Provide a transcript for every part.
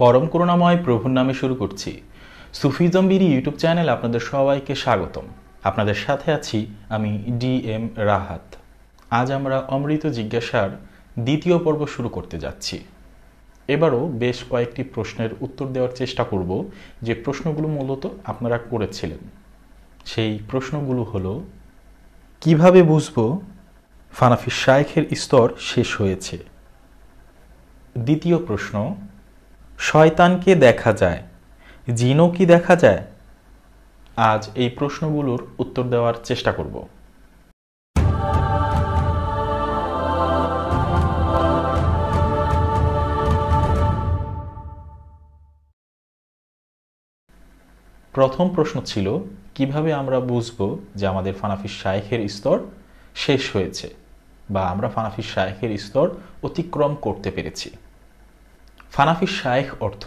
পরম করুণাময় প্রভুর নামে শুরু করছি সুফি জম্বির ইউটিউব চ্যানেল আপনাদের সবাইকে স্বাগতম আপনাদের সাথে আছি আমি ডি এম রাহাত আজ আমরা অমৃত জিজ্ঞাসার দ্বিতীয় পর্ব শুরু করতে যাচ্ছি এবারও বেশ কয়েকটি প্রশ্নের উত্তর দেওয়ার চেষ্টা করব যে প্রশ্নগুলো মূলত আপনারা করেছিলেন সেই প্রশ্নগুলো হলো কিভাবে বুঝব ফানাফি শায়েখের স্তর শেষ হয়েছে দ্বিতীয় প্রশ্ন শয়তানকে দেখা যায় জিনও কি দেখা যায় আজ এই প্রশ্নগুলোর উত্তর দেওয়ার চেষ্টা করব প্রথম প্রশ্ন ছিল কিভাবে আমরা বুঝব যে আমাদের ফানাফি শায়েখের স্তর শেষ হয়েছে বা আমরা ফানাফি শায়েখের স্তর অতিক্রম করতে পেরেছি ফানাফি শায়েখ অর্থ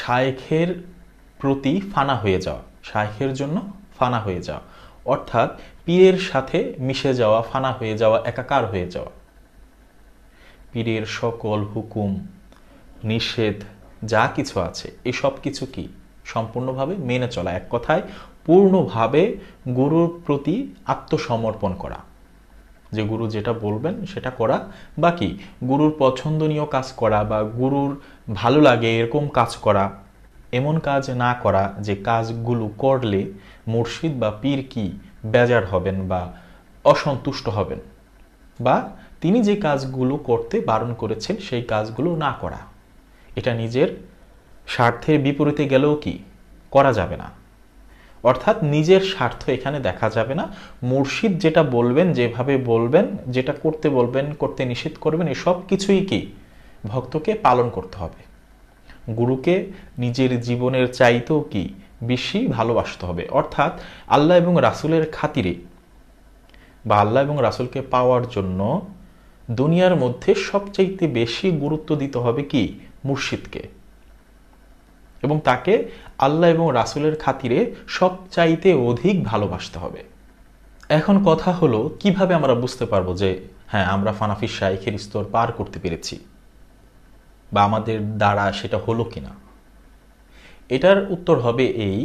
শায়েখের প্রতি ফানা হয়ে যাওয়া শায়েখের জন্য ফানা হয়ে যাওয়া অর্থাৎ পীরের সাথে মিশে যাওয়া ফানা হয়ে যাওয়া একাকার হয়ে যাওয়া পীরের সকল হুকুম নিষেধ যা কিছু আছে এসব কিছু কি সম্পূর্ণভাবে মেনে চলা এক কথায় পূর্ণভাবে গুরুর প্রতি আত্মসমর্পণ করা যে গুরু যেটা বলবেন সেটা করা বাকি গুরুর পছন্দনীয় কাজ করা বা গুরুর ভালো লাগে এরকম কাজ করা এমন কাজ না করা যে কাজগুলো করলে মুর্শিদ বা পীর কি বেজার হবেন বা অসন্তুষ্ট হবেন বা তিনি যে কাজগুলো করতে বারণ করেছেন সেই কাজগুলো না করা এটা নিজের স্বার্থের বিপরীতে গেলেও কি করা যাবে না অর্থাৎ নিজের স্বার্থ এখানে দেখা যাবে না মুর্শিদ যেটা বলবেন যেভাবে বলবেন যেটা করতে বলবেন করতে নিষেধ করবেন এসব কিছুই কি ভক্তকে পালন করতে হবে গুরুকে নিজের জীবনের চাইতেও কি বেশি ভালোবাসতে হবে অর্থাৎ আল্লাহ এবং রাসুলের খাতিরে বা আল্লাহ এবং রাসুলকে পাওয়ার জন্য দুনিয়ার মধ্যে সবচাইতে বেশি গুরুত্ব দিতে হবে কি মুর্শিদকে এবং তাকে আল্লাহ এবং রাসুলের খাতিরে সবচাইতে অধিক ভালোবাসতে হবে এখন কথা হলো কিভাবে আমরা বুঝতে পারবো যে হ্যাঁ আমরা ফানাফিস শাইখের স্তর পার করতে পেরেছি বা আমাদের দ্বারা সেটা হলো কিনা এটার উত্তর হবে এই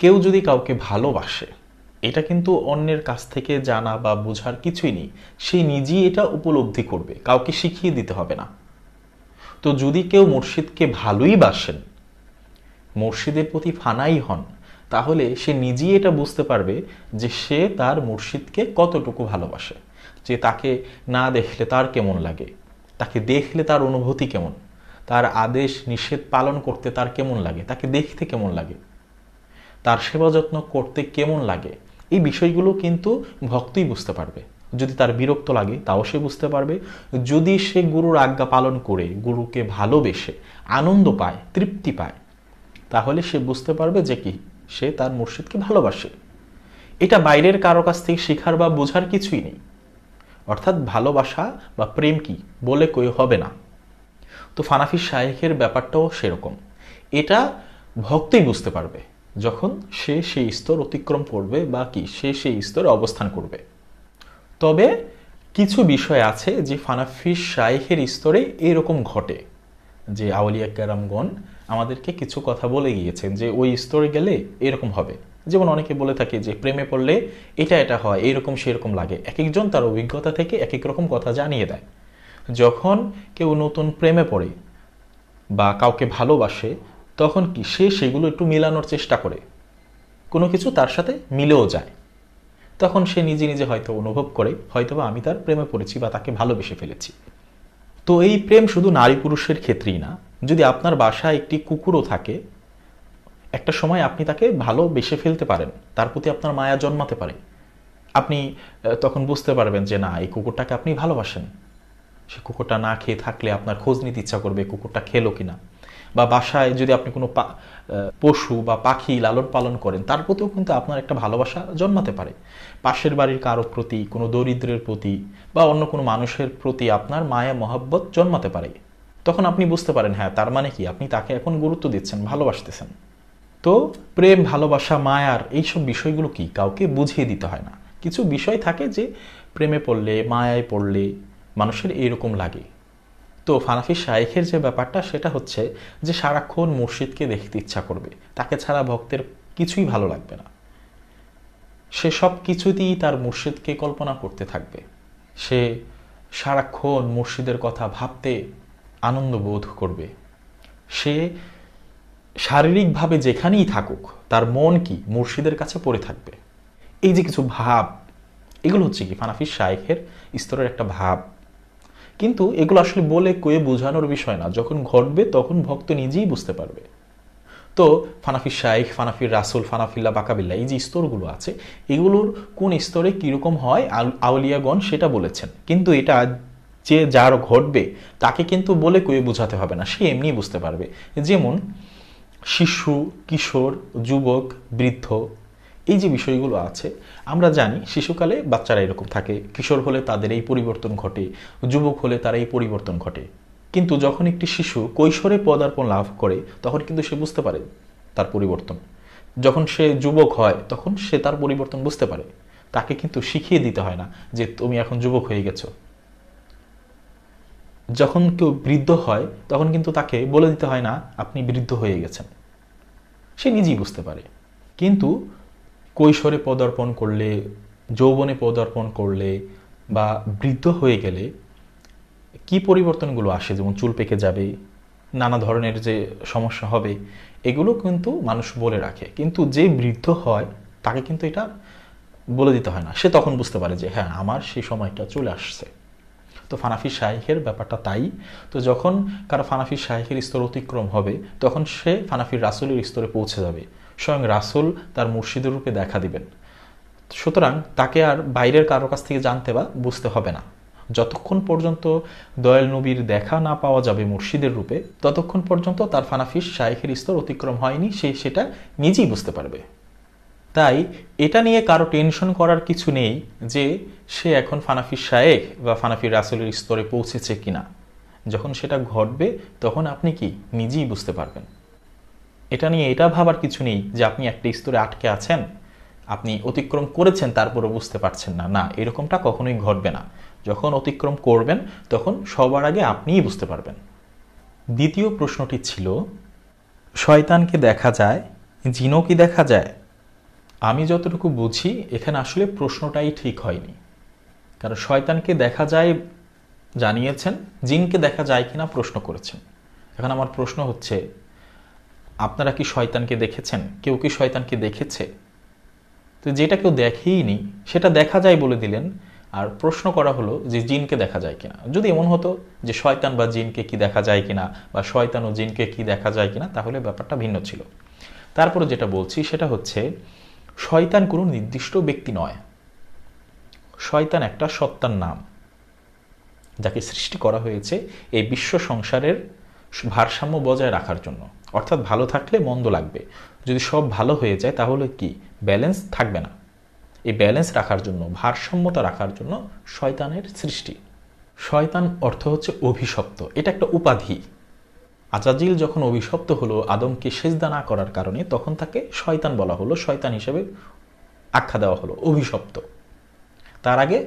কেউ যদি কাউকে ভালোবাসে এটা কিন্তু অন্যের কাছ থেকে জানা বা বোঝার কিছুই নেই সে নিজেই এটা উপলব্ধি করবে কাউকে শিখিয়ে দিতে হবে না তো যদি কেউ মুর্শিদকে ভালোই বাসেন মুর্শিদের প্রতি ফানাই হন তাহলে সে নিজেই এটা বুঝতে পারবে যে সে তার মুর্শিদকে কতটুকু ভালোবাসে যে তাকে না দেখলে তার কেমন লাগে তাকে দেখলে তার অনুভূতি কেমন তার আদেশ নিষেধ পালন করতে তার কেমন লাগে তাকে দেখতে কেমন লাগে তার সেবা যত্ন করতে কেমন লাগে এই বিষয়গুলো কিন্তু ভক্তই বুঝতে পারবে যদি তার বিরক্ত লাগে তাও সে বুঝতে পারবে যদি সে গুরুর আজ্ঞা পালন করে গুরুকে ভালোবেসে আনন্দ পায় তৃপ্তি পায় তাহলে সে বুঝতে পারবে যে কি সে তার মুর্শিদকে ভালোবাসে এটা বাইরের কারো কাছ থেকে শেখার বা বোঝার কিছুই নেই অর্থাৎ ভালোবাসা বা প্রেম কি বলে কই হবে না তো ফানাফি শাহেখের ব্যাপারটাও সেরকম এটা ভক্তই বুঝতে পারবে যখন সে সেই স্তর অতিক্রম করবে বা কি সে সেই স্তরে অবস্থান করবে তবে কিছু বিষয় আছে যে ফানাফি শাইখের স্তরে এরকম ঘটে যে আউলিয়া ক্যারামগণ আমাদেরকে কিছু কথা বলে গিয়েছেন যে ওই স্তরে গেলে এরকম হবে যেমন অনেকে বলে থাকে যে প্রেমে পড়লে এটা এটা হয় এরকম সেরকম লাগে এক একজন তার অভিজ্ঞতা থেকে এক এক রকম কথা জানিয়ে দেয় যখন কেউ নতুন প্রেমে পড়ে বা কাউকে ভালোবাসে তখন কি সে সেগুলো একটু মেলানোর চেষ্টা করে কোনো কিছু তার সাথে মিলেও যায় তখন সে নিজে নিজে হয়তো অনুভব করে হয়তোবা আমি তার প্রেমে পড়েছি বা তাকে ভালোবেসে ফেলেছি তো এই প্রেম শুধু নারী পুরুষের ক্ষেত্রেই না যদি আপনার বাসায় একটি কুকুরও থাকে একটা সময় আপনি তাকে ভালোবেসে ফেলতে পারেন তার প্রতি আপনার মায়া জন্মাতে পারে আপনি তখন বুঝতে পারবেন যে না এই কুকুরটাকে আপনি ভালোবাসেন সে কুকুরটা না খেয়ে থাকলে আপনার খোঁজ নিতে ইচ্ছা করবে কুকুরটা খেলো কিনা বা বাসায় যদি আপনি কোনো পশু বা পাখি লালন পালন করেন তার প্রতিও কিন্তু আপনার একটা ভালোবাসা জন্মাতে পারে পাশের বাড়ির কারো প্রতি কোনো দরিদ্রের প্রতি বা অন্য কোনো মানুষের প্রতি আপনার মায়া মহাব্বত জন্মাতে পারে তখন আপনি বুঝতে পারেন হ্যাঁ তার মানে কি আপনি তাকে এখন গুরুত্ব দিচ্ছেন ভালোবাসতেছেন তো প্রেম ভালোবাসা মায়ার এইসব বিষয়গুলো কি কাউকে বুঝিয়ে দিতে হয় না কিছু বিষয় থাকে যে প্রেমে পড়লে মায়ায় পড়লে মানুষের এইরকম লাগে তো ফানাফি শাইখের যে ব্যাপারটা সেটা হচ্ছে যে সারাক্ষণ মুর্শিদকে দেখতে ইচ্ছা করবে তাকে ছাড়া ভক্তের কিছুই ভালো লাগবে না সে সব কিছুতেই তার মুর্শিদকে কল্পনা করতে থাকবে সে সারাক্ষণ মুর্শিদের কথা ভাবতে আনন্দ বোধ করবে সে শারীরিকভাবে যেখানেই থাকুক তার মন কি মুর্শিদের কাছে পড়ে থাকবে এই যে কিছু ভাব এগুলো হচ্ছে কি ফানাফির শায়েখের স্তরের একটা ভাব কিন্তু এগুলো আসলে বলে কয়ে বোঝানোর বিষয় না যখন ঘটবে তখন ভক্ত নিজেই বুঝতে পারবে তো ফানাফির শাইখ ফানাফির রাসুল ফানাফিল্লা বাকাবিল্লা এই যে স্তরগুলো আছে এগুলোর কোন স্তরে কীরকম হয় আউলিয়াগণ সেটা বলেছেন কিন্তু এটা যে যার ঘটবে তাকে কিন্তু বলে কুয়ে বোঝাতে হবে না সে এমনি বুঝতে পারবে যেমন শিশু কিশোর যুবক বৃদ্ধ এই যে বিষয়গুলো আছে আমরা জানি শিশুকালে বাচ্চারা এরকম থাকে কিশোর হলে তাদের এই পরিবর্তন ঘটে যুবক হলে তারা এই পরিবর্তন ঘটে কিন্তু যখন একটি শিশু কৈশোরে পদার্পণ লাভ করে তখন কিন্তু সে বুঝতে পারে তার পরিবর্তন যখন সে যুবক হয় তখন সে তার পরিবর্তন বুঝতে পারে তাকে কিন্তু শিখিয়ে দিতে হয় না যে তুমি এখন যুবক হয়ে গেছো যখন কেউ বৃদ্ধ হয় তখন কিন্তু তাকে বলে দিতে হয় না আপনি বৃদ্ধ হয়ে গেছেন সে নিজেই বুঝতে পারে কিন্তু কৈশোরে পদার্পণ করলে যৌবনে পদার্পণ করলে বা বৃদ্ধ হয়ে গেলে কি পরিবর্তনগুলো আসে যেমন চুল পেকে যাবে নানা ধরনের যে সমস্যা হবে এগুলো কিন্তু মানুষ বলে রাখে কিন্তু যে বৃদ্ধ হয় তাকে কিন্তু এটা বলে দিতে হয় না সে তখন বুঝতে পারে যে হ্যাঁ আমার সেই সময়টা চলে আসছে তো ফানাফি শাহেখের ব্যাপারটা তাই তো যখন কারো ফানাফি শাহেখের স্তর অতিক্রম হবে তখন সে ফানাফির রাসুলের স্তরে পৌঁছে যাবে স্বয়ং রাসুল তার মুর্শিদের রূপে দেখা দিবেন সুতরাং তাকে আর বাইরের কারো কাছ থেকে জানতে বা বুঝতে হবে না যতক্ষণ পর্যন্ত দয়াল নবীর দেখা না পাওয়া যাবে মুর্শিদের রূপে ততক্ষণ পর্যন্ত তার ফানাফিস শাইখের স্তর অতিক্রম হয়নি সে সেটা নিজেই বুঝতে পারবে তাই এটা নিয়ে কারো টেনশন করার কিছু নেই যে সে এখন ফানাফি শায়েক বা ফানাফি রাসুলের স্তরে পৌঁছেছে কিনা যখন সেটা ঘটবে তখন আপনি কি নিজেই বুঝতে পারবেন এটা নিয়ে এটা ভাবার কিছু নেই যে আপনি একটা স্তরে আটকে আছেন আপনি অতিক্রম করেছেন তারপরে বুঝতে পারছেন না না এরকমটা কখনোই ঘটবে না যখন অতিক্রম করবেন তখন সবার আগে আপনিই বুঝতে পারবেন দ্বিতীয় প্রশ্নটি ছিল শয়তানকে দেখা যায় জিনও কি দেখা যায় আমি যতটুকু বুঝি এখানে আসলে প্রশ্নটাই ঠিক হয়নি কারণ শয়তানকে দেখা যায় জানিয়েছেন জিনকে দেখা যায় কিনা প্রশ্ন করেছেন এখন আমার প্রশ্ন হচ্ছে আপনারা কি শয়তানকে দেখেছেন কেউ কি শয়তানকে দেখেছে তো যেটা কেউ দেখেইনি সেটা দেখা যায় বলে দিলেন আর প্রশ্ন করা হলো যে জিনকে দেখা যায় কিনা যদি এমন হতো যে শয়তান বা জিনকে কি দেখা যায় কিনা বা শয়তান ও জিনকে কি দেখা যায় কিনা তাহলে ব্যাপারটা ভিন্ন ছিল তারপরে যেটা বলছি সেটা হচ্ছে শয়তান কোনো নির্দিষ্ট ব্যক্তি নয় শয়তান একটা সত্তার নাম যাকে সৃষ্টি করা হয়েছে এই বিশ্ব সংসারের ভারসাম্য বজায় রাখার জন্য অর্থাৎ ভালো থাকলে মন্দ লাগবে যদি সব ভালো হয়ে যায় তাহলে কি ব্যালেন্স থাকবে না এই ব্যালেন্স রাখার জন্য ভারসাম্যতা রাখার জন্য শয়তানের সৃষ্টি শয়তান অর্থ হচ্ছে অভিশপ্ত এটা একটা উপাধি আজাজিল যখন অভিশপ্ত হলো আদমকে সেজদা না করার কারণে তখন তাকে শয়তান বলা হলো শয়তান হিসেবে আখ্যা দেওয়া হলো অভিশপ্ত তার আগে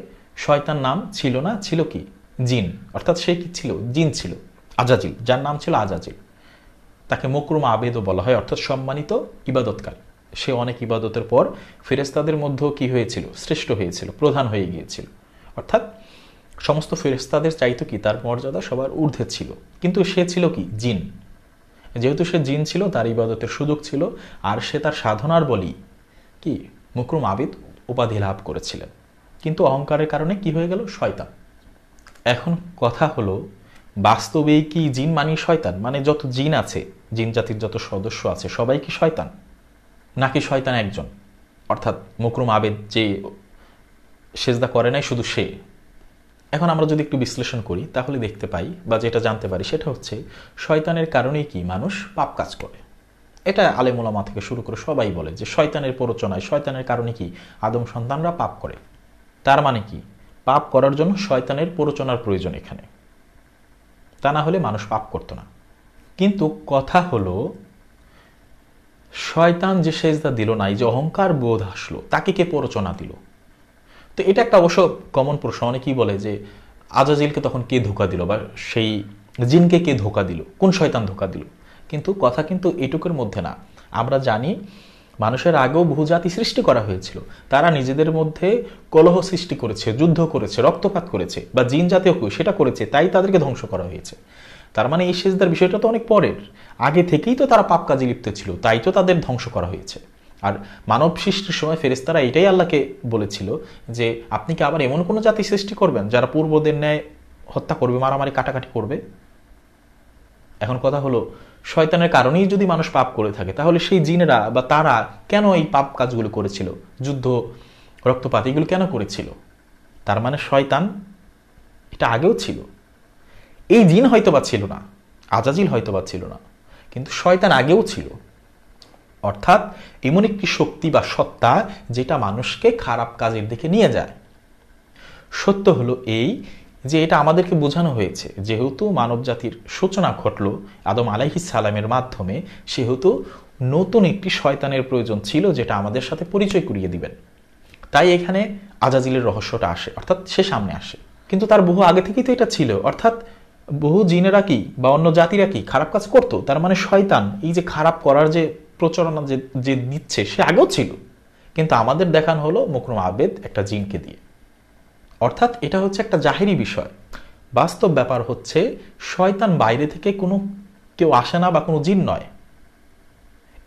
শয়তান নাম ছিল না ছিল কি জিন অর্থাৎ সে কি ছিল জিন ছিল আজাজিল যার নাম ছিল আজাজিল তাকে মকরুম আবেদও বলা হয় অর্থাৎ সম্মানিত ইবাদতকাল সে অনেক ইবাদতের পর ফেরেস্তাদের মধ্যেও কি হয়েছিল শ্রেষ্ঠ হয়েছিল প্রধান হয়ে গিয়েছিল অর্থাৎ সমস্ত ফেরেস্তাদের চাইতো কি তার মর্যাদা সবার ঊর্ধ্বে ছিল কিন্তু সে ছিল কি জিন যেহেতু সে জিন ছিল তার ইবাদতের সুযোগ ছিল আর সে তার সাধনার বলি কি মুকরুম আবিদ উপাধি লাভ করেছিলেন কিন্তু অহংকারের কারণে কি হয়ে গেল শয়তান এখন কথা হলো বাস্তবে কি জিন মানি শয়তান মানে যত জিন আছে জিন জাতির যত সদস্য আছে সবাই কি শয়তান নাকি শয়তান একজন অর্থাৎ মুকরুম আবেদ যে সেজদা করে নাই শুধু সে এখন আমরা যদি একটু বিশ্লেষণ করি তাহলে দেখতে পাই বা যেটা জানতে পারি সেটা হচ্ছে শয়তানের কারণেই কি মানুষ পাপ কাজ করে এটা আলেমুলামা থেকে শুরু করে সবাই বলে যে শয়তানের প্ররোচনায় শয়তানের কারণে কি আদম সন্তানরা পাপ করে তার মানে কি পাপ করার জন্য শয়তানের প্ররোচনার প্রয়োজন এখানে তা না হলে মানুষ পাপ করত না কিন্তু কথা হলো শয়তান যে সেজদা দিল না এই যে অহংকার বোধ আসলো তাকে কে প্ররোচনা দিল তো এটা একটা অবশ্য কমন প্রশ্ন অনেকেই বলে যে আজাজিলকে তখন কে ধোকা দিল বা সেই জিনকে কে ধোকা দিল কোন শয়তান ধোকা দিল কিন্তু কথা কিন্তু এটুকুর মধ্যে না আমরা জানি মানুষের আগেও ভূজাতি সৃষ্টি করা হয়েছিল তারা নিজেদের মধ্যে কলহ সৃষ্টি করেছে যুদ্ধ করেছে রক্তপাত করেছে বা জিন জাতীয় কেউ সেটা করেছে তাই তাদেরকে ধ্বংস করা হয়েছে তার মানে এই সেজদার বিষয়টা তো অনেক পরের আগে থেকেই তো তারা পাপ কাজে লিপ্ত ছিল তাই তো তাদের ধ্বংস করা হয়েছে আর মানব সৃষ্টির সময় ফেরেস্তারা এটাই আল্লাহকে বলেছিল যে আপনি কি আবার এমন কোনো জাতি সৃষ্টি করবেন যারা পূর্বদের ন্যায় হত্যা করবে মারামারি কাটাকাটি করবে এখন কথা হলো শয়তানের কারণেই যদি মানুষ পাপ করে থাকে তাহলে সেই জিনেরা বা তারা কেন এই পাপ কাজগুলো করেছিল যুদ্ধ রক্তপাত এগুলো কেন করেছিল তার মানে শয়তান এটা আগেও ছিল এই জিন বা ছিল না আজাজিল বা ছিল না কিন্তু শয়তান আগেও ছিল অর্থাৎ এমন একটি শক্তি বা সত্তা যেটা মানুষকে খারাপ কাজের দিকে নিয়ে যায় সত্য হলো এই যে এটা আমাদেরকে বোঝানো হয়েছে যেহেতু মানবজাতির সূচনা ঘটল আদম আলাইহি সালামের মাধ্যমে সেহেতু নতুন একটি শয়তানের প্রয়োজন ছিল যেটা আমাদের সাথে পরিচয় করিয়ে দিবেন তাই এখানে আজাজিলের রহস্যটা আসে অর্থাৎ সে সামনে আসে কিন্তু তার বহু আগে থেকেই তো এটা ছিল অর্থাৎ বহু জিনেরা কি বা অন্য জাতিরা কি খারাপ কাজ করতো তার মানে শয়তান এই যে খারাপ করার যে প্রচারণা যে যে দিচ্ছে সে আগেও ছিল কিন্তু আমাদের দেখানো হলো মুখরম আবেদ একটা জিনকে দিয়ে অর্থাৎ এটা হচ্ছে একটা জাহেরি বিষয় বাস্তব ব্যাপার হচ্ছে শয়তান বাইরে থেকে কোনো কেউ আসে না বা কোনো জিন নয়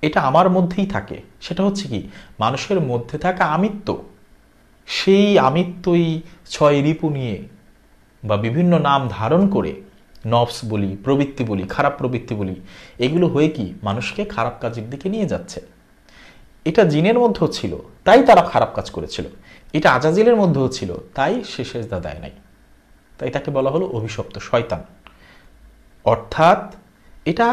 এটা আমার মধ্যেই থাকে সেটা হচ্ছে কি মানুষের মধ্যে থাকা আমিত্ব সেই আমিত্বই ছয় রিপু নিয়ে বা বিভিন্ন নাম ধারণ করে নবস বলি প্রবৃত্তি বলি খারাপ প্রবৃত্তি বলি এগুলো হয়ে কি মানুষকে খারাপ কাজের দিকে নিয়ে যাচ্ছে এটা জিনের মধ্যেও ছিল তাই তারা খারাপ কাজ করেছিল এটা আজাজিলের মধ্যেও ছিল তাই সে সেজদা দেয় নাই তাই তাকে বলা হলো অভিশপ্ত শয়তান অর্থাৎ এটা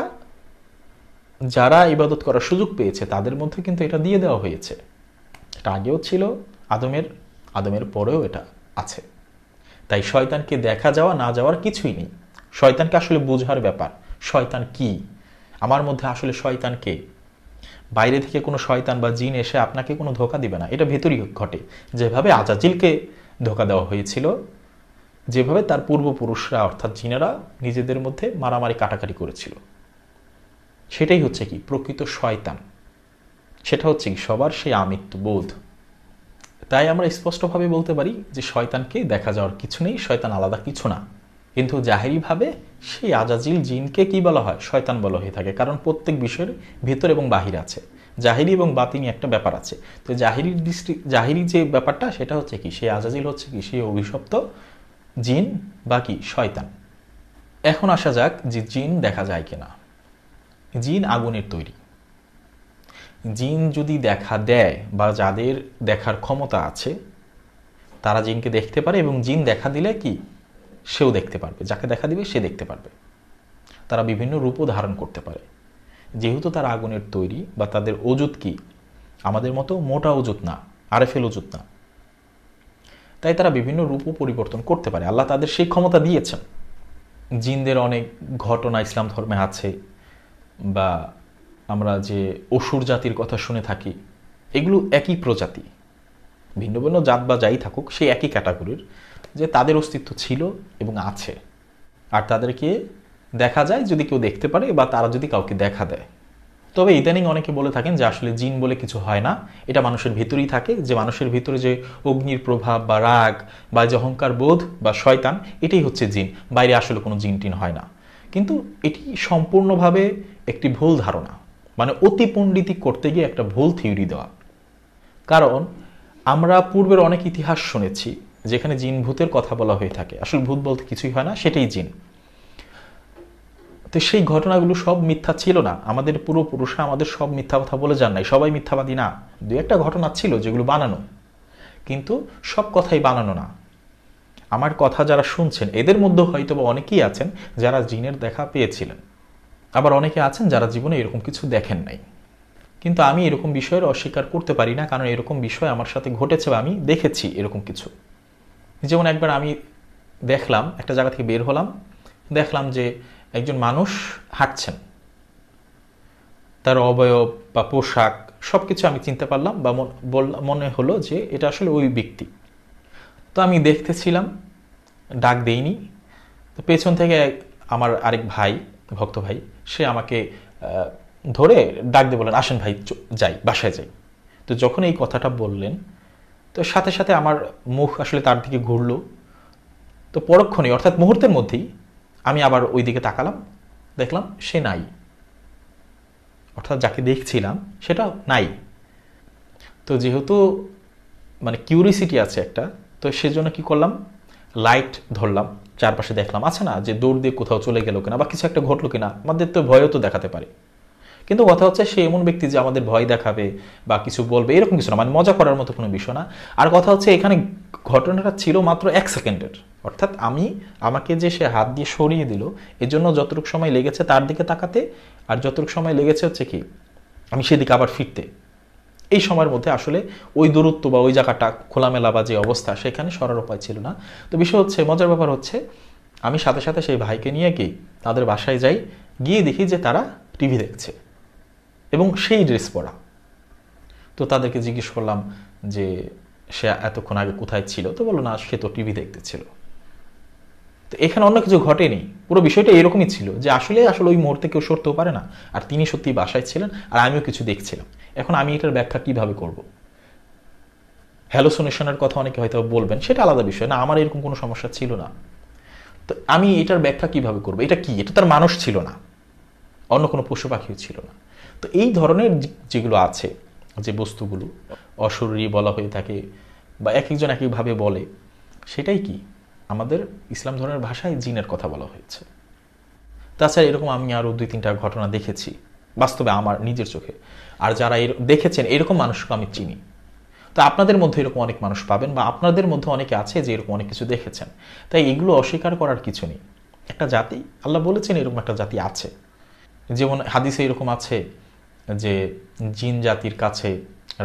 যারা ইবাদত করার সুযোগ পেয়েছে তাদের মধ্যে কিন্তু এটা দিয়ে দেওয়া হয়েছে এটা আগেও ছিল আদমের আদমের পরেও এটা আছে তাই শয়তানকে দেখা যাওয়া না যাওয়ার কিছুই নেই শয়তানকে আসলে বোঝার ব্যাপার শয়তান কি আমার মধ্যে আসলে শয়তান কে বাইরে থেকে কোনো শয়তান বা জিন এসে আপনাকে কোনো ধোকা দিবে না এটা ভেতরই ঘটে যেভাবে আজাজিলকে ধোকা দেওয়া হয়েছিল যেভাবে তার পূর্বপুরুষরা অর্থাৎ জিনেরা নিজেদের মধ্যে মারামারি কাটাকাটি করেছিল সেটাই হচ্ছে কি প্রকৃত শয়তান সেটা হচ্ছে কি সবার সেই আমিত্ব বোধ তাই আমরা স্পষ্টভাবে বলতে পারি যে শয়তানকে দেখা যাওয়ার কিছু নেই শয়তান আলাদা কিছু না কিন্তু জাহেরিভাবে সেই আজাজিল জিনকে কি বলা হয় শয়তান বলা হয়ে থাকে কারণ প্রত্যেক বিষয়ের ভিতর এবং বাহির আছে জাহিরি এবং বাতিনি একটা ব্যাপার আছে তো জাহিরির দৃষ্টি জাহিরি যে ব্যাপারটা সেটা হচ্ছে কি সেই আজাজিল হচ্ছে কি সেই অভিশপ্ত জিন বা কি শয়তান এখন আসা যাক যে জিন দেখা যায় কিনা জিন আগুনের তৈরি জিন যদি দেখা দেয় বা যাদের দেখার ক্ষমতা আছে তারা জিনকে দেখতে পারে এবং জিন দেখা দিলে কি সেও দেখতে পারবে যাকে দেখা দিবে সে দেখতে পারবে তারা বিভিন্ন রূপও ধারণ করতে পারে যেহেতু তার আগুনের তৈরি বা তাদের ওজুত কি আমাদের মতো মোটা ওজুত না আরএফএল ওজুত না তাই তারা বিভিন্ন রূপও পরিবর্তন করতে পারে আল্লাহ তাদের সেই ক্ষমতা দিয়েছেন জিনদের অনেক ঘটনা ইসলাম ধর্মে আছে বা আমরা যে অসুর জাতির কথা শুনে থাকি এগুলো একই প্রজাতি ভিন্ন ভিন্ন জাত বা যাই থাকুক সেই একই ক্যাটাগরির যে তাদের অস্তিত্ব ছিল এবং আছে আর তাদেরকে দেখা যায় যদি কেউ দেখতে পারে বা তারা যদি কাউকে দেখা দেয় তবে ইদানিং অনেকে বলে থাকেন যে আসলে জিন বলে কিছু হয় না এটা মানুষের ভিতরেই থাকে যে মানুষের ভিতরে যে অগ্নির প্রভাব বা রাগ বা যে অহংকার বোধ বা শয়তান এটাই হচ্ছে জিন বাইরে আসলে কোনো জিন টিন হয় না কিন্তু এটি সম্পূর্ণভাবে একটি ভুল ধারণা মানে অতি পণ্ডিতি করতে গিয়ে একটা ভুল থিওরি দেওয়া কারণ আমরা পূর্বের অনেক ইতিহাস শুনেছি যেখানে জিন ভূতের কথা বলা হয়ে থাকে আসলে ভূত বলতে কিছুই হয় না সেটাই জিন তো সেই ঘটনাগুলো সব মিথ্যা ছিল না আমাদের পুরো পুরুষরা আমাদের সব মিথ্যা কথা বলে যান নাই সবাই মিথ্যাবাদী না দু একটা ঘটনা ছিল যেগুলো বানানো কিন্তু সব কথাই বানানো না আমার কথা যারা শুনছেন এদের মধ্যে হয়তো বা অনেকেই আছেন যারা জিনের দেখা পেয়েছিলেন আবার অনেকে আছেন যারা জীবনে এরকম কিছু দেখেন নাই কিন্তু আমি এরকম বিষয়ের অস্বীকার করতে পারি না কারণ এরকম বিষয় আমার সাথে ঘটেছে বা আমি দেখেছি এরকম কিছু যেমন একবার আমি দেখলাম একটা জায়গা থেকে বের হলাম দেখলাম যে একজন মানুষ হাঁটছেন তার অবয়ব বা পোশাক সব কিছু আমি চিনতে পারলাম বা মনে হলো যে এটা আসলে ওই ব্যক্তি তো আমি দেখতেছিলাম ডাক দেইনি তো পেছন থেকে আমার আরেক ভাই ভক্ত ভাই সে আমাকে ধরে ডাক দিয়ে বললেন আসেন ভাই যাই বাসায় যাই তো যখন এই কথাটা বললেন তো সাথে সাথে আমার মুখ আসলে তার দিকে ঘুরল তো পরক্ষণে অর্থাৎ মুহূর্তের মধ্যেই আমি আবার ওই দিকে তাকালাম দেখলাম সে নাই অর্থাৎ যাকে দেখছিলাম সেটা নাই তো যেহেতু মানে কিউরিসিটি আছে একটা তো সেজন্য কি করলাম লাইট ধরলাম চারপাশে দেখলাম আছে আচ্ছা না যে দৌড় দিয়ে কোথাও চলে গেল কিনা বা কিছু একটা ঘটলো কিনা আমাদের তো ভয়ও তো দেখাতে পারে কিন্তু কথা হচ্ছে সে এমন ব্যক্তি যে আমাদের ভয় দেখাবে বা কিছু বলবে এরকম কিছু না মানে মজা করার মতো কোনো বিষয় না আর কথা হচ্ছে এখানে ঘটনাটা ছিল মাত্র এক সেকেন্ডের অর্থাৎ আমি আমাকে যে সে হাত দিয়ে সরিয়ে দিল এর জন্য যতটুকু সময় লেগেছে তার দিকে তাকাতে আর যতটুকু সময় লেগেছে হচ্ছে কি আমি সেদিকে আবার ফিরতে এই সময়ের মধ্যে আসলে ওই দূরত্ব বা ওই জায়গাটা খোলামেলা বা যে অবস্থা সেখানে সরার উপায় ছিল না তো বিষয় হচ্ছে মজার ব্যাপার হচ্ছে আমি সাথে সাথে সেই ভাইকে নিয়ে গিয়ে তাদের বাসায় যাই গিয়ে দেখি যে তারা টিভি দেখছে এবং সেই ড্রেস পরা তো তাদেরকে জিজ্ঞেস করলাম যে সে এতক্ষণ আগে কোথায় ছিল তো বললো না সে তো টিভি দেখতেছিল তো এখানে অন্য কিছু ঘটেনি পুরো বিষয়টা এরকমই ছিল যে আসলে আসলে ওই মুহূর্তে কেউ সরতেও পারে না আর তিনি সত্যি বাসায় ছিলেন আর আমিও কিছু দেখছিলাম এখন আমি এটার ব্যাখ্যা কিভাবে করব হ্যালোসোনেশনের কথা অনেকে হয়তো বলবেন সেটা আলাদা বিষয় না আমার এরকম কোনো সমস্যা ছিল না তো আমি এটার ব্যাখ্যা কিভাবে করব এটা কি এটা তার মানুষ ছিল না অন্য কোনো পশু পাখিও ছিল না তো এই ধরনের যেগুলো আছে যে বস্তুগুলো অশরীরী বলা হয়ে থাকে বা এক একজন একইভাবে বলে সেটাই কি আমাদের ইসলাম ধর্মের ভাষায় জিনের কথা বলা হয়েছে তাছাড়া এরকম আমি আরও দুই তিনটা ঘটনা দেখেছি বাস্তবে আমার নিজের চোখে আর যারা এর দেখেছেন এরকম মানুষকে আমি চিনি তো আপনাদের মধ্যে এরকম অনেক মানুষ পাবেন বা আপনাদের মধ্যে অনেকে আছে যে এরকম অনেক কিছু দেখেছেন তাই এগুলো অস্বীকার করার কিছু নেই একটা জাতি আল্লাহ বলেছেন এরকম একটা জাতি আছে যেমন হাদিসে এরকম আছে যে জিন জাতির কাছে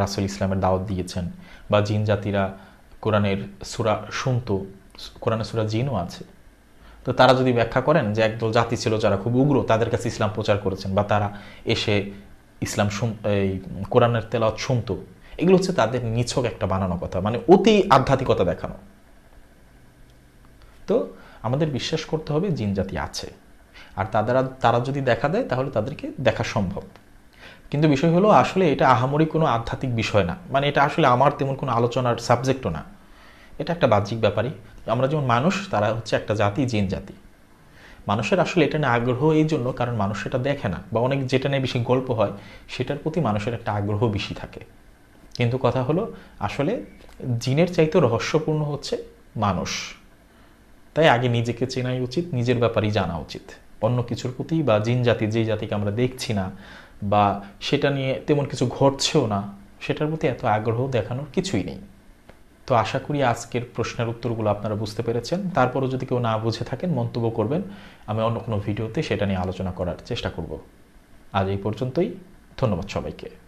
রাসুল ইসলামের দাওয়াত দিয়েছেন বা জিন জাতিরা কোরআনের সুরা শুনত কোরআনের সুরা জিনও আছে তো তারা যদি ব্যাখ্যা করেন যে একদল জাতি ছিল যারা খুব উগ্র তাদের কাছে ইসলাম প্রচার করেছেন বা তারা এসে ইসলাম শুন এই কোরআনের তেলাওয়াত শুনত এগুলো হচ্ছে তাদের নিছক একটা বানানো কথা মানে অতি আধ্যাত্মিকতা দেখানো তো আমাদের বিশ্বাস করতে হবে জিন জাতি আছে আর তারা তারা যদি দেখা দেয় তাহলে তাদেরকে দেখা সম্ভব কিন্তু বিষয় হলো আসলে এটা আহামরি কোনো আধ্যাত্মিক বিষয় না মানে এটা আসলে আমার তেমন কোনো আলোচনার সাবজেক্টও না এটা একটা বাহ্যিক ব্যাপারই আমরা যেমন মানুষ তারা হচ্ছে একটা জাতি জিন জাতি মানুষের আসলে এটা নিয়ে আগ্রহ এই জন্য কারণ মানুষ এটা দেখে না বা অনেক যেটা নিয়ে বেশি গল্প হয় সেটার প্রতি মানুষের একটা আগ্রহ বেশি থাকে কিন্তু কথা হলো আসলে জিনের চাইতে রহস্যপূর্ণ হচ্ছে মানুষ তাই আগে নিজেকে চেনাই উচিত নিজের ব্যাপারেই জানা উচিত অন্য কিছুর প্রতি বা জিন জাতি যেই জাতিকে আমরা দেখছি না বা সেটা নিয়ে তেমন কিছু ঘটছেও না সেটার প্রতি এত আগ্রহ দেখানোর কিছুই নেই তো আশা করি আজকের প্রশ্নের উত্তরগুলো আপনারা বুঝতে পেরেছেন তারপরও যদি কেউ না বুঝে থাকেন মন্তব্য করবেন আমি অন্য কোনো ভিডিওতে সেটা নিয়ে আলোচনা করার চেষ্টা করব আজ এই পর্যন্তই ধন্যবাদ সবাইকে